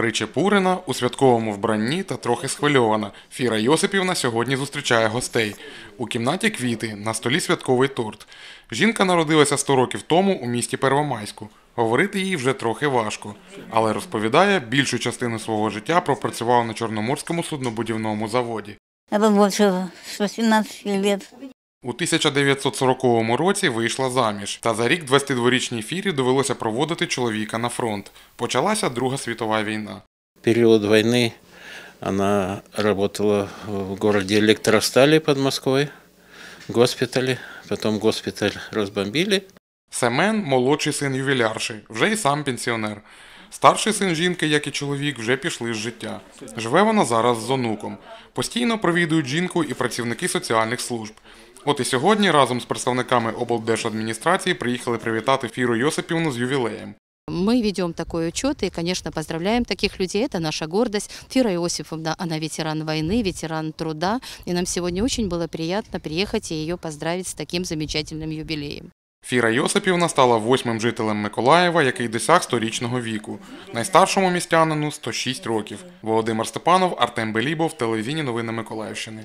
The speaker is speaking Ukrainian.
Причепурена у святковому вбранні та трохи схвильована. Фіра Йосипівна сьогодні зустрічає гостей. У кімнаті квіти на столі святковий торт. Жінка народилася 100 років тому у місті Первомайську. Говорити їй вже трохи важко, але розповідає, більшу частину свого життя пропрацювала на Чорноморському суднобудівному заводі. Я був більше 18 років. У 1940 році вийшла заміж, та за рік 22-річній фірі довелося проводити чоловіка на фронт. Почалася Друга світова війна. період війни вона працювала в місті Електросталі під Москвою, в госпіталі, потім госпіталь розбомбили. Семен молодший син ювілярші, вже і сам пенсіонер. Старший син жінки, як і чоловік, вже пішли з життя. Живе вона зараз з онуком. Постійно провідують жінку і працівники соціальних служб. От і сьогодні разом з представниками облдержадміністрації приїхали привітати Фіру Йосипівну з ювілеєм. Мы ведем такой учет и, конечно, поздравляем таких людей. Это наша гордость. Фира Иосифовна, она ветеран войны, ветеран труда. И нам сегодня очень было приятно приехать и ее поздравить с таким замечательным юбилеем. Фіра Йосипівна стала восьмим жителем Миколаєва, який досяг сторічного віку. Найстаршому містянину 106 років. Володимир Степанов, Артем Белібов, телевізійні новини Миколаївщини.